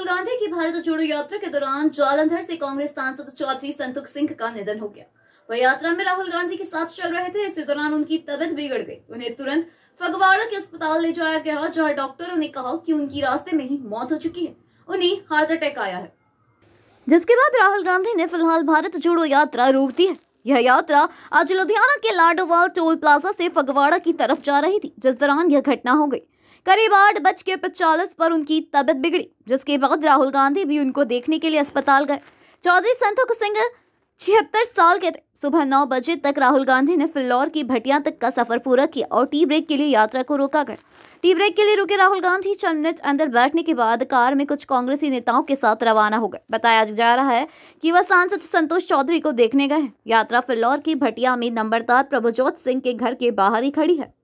गांधी की भारत जोड़ो यात्रा के दौरान जालंधर से कांग्रेस सांसद चौधरी संतुख सिंह का निधन हो गया वह यात्रा में राहुल गांधी के साथ चल रहे थे इसी दौरान उनकी तबियत बिगड़ गई उन्हें तुरंत फगवाड़ा के अस्पताल ले जाया गया जहां डॉक्टरों ने कहा कि उनकी रास्ते में ही मौत हो चुकी है उन्हें हार्ट अटैक आया है जिसके बाद राहुल गांधी ने फिलहाल भारत जोड़ो यात्रा रोक दी है यह यात्रा आज लुधियाना के लाडोवाल टोल प्लाजा से फगवाड़ा की तरफ जा रही थी जिस दौरान यह घटना हो गई करीब आठ बज के पचालीस पर उनकी तबीयत बिगड़ी जिसके बाद राहुल गांधी भी उनको देखने के लिए अस्पताल गए चौधरी संतोख सिंह छिहत्तर साल के थे सुबह नौ बजे तक राहुल गांधी ने फिल्लौर की भटिया तक का सफर पूरा किया और टी ब्रेक के लिए यात्रा को रोका गया टी ब्रेक के लिए रुके राहुल गांधी चंद मिनट अंदर बैठने के बाद कार में कुछ कांग्रेसी नेताओं के साथ रवाना हो गए बताया जा रहा है कि वह सांसद संतोष चौधरी को देखने गए यात्रा फिल्लौर की भटिया में नंबरदार प्रभुजोत सिंह के घर के बाहर ही खड़ी है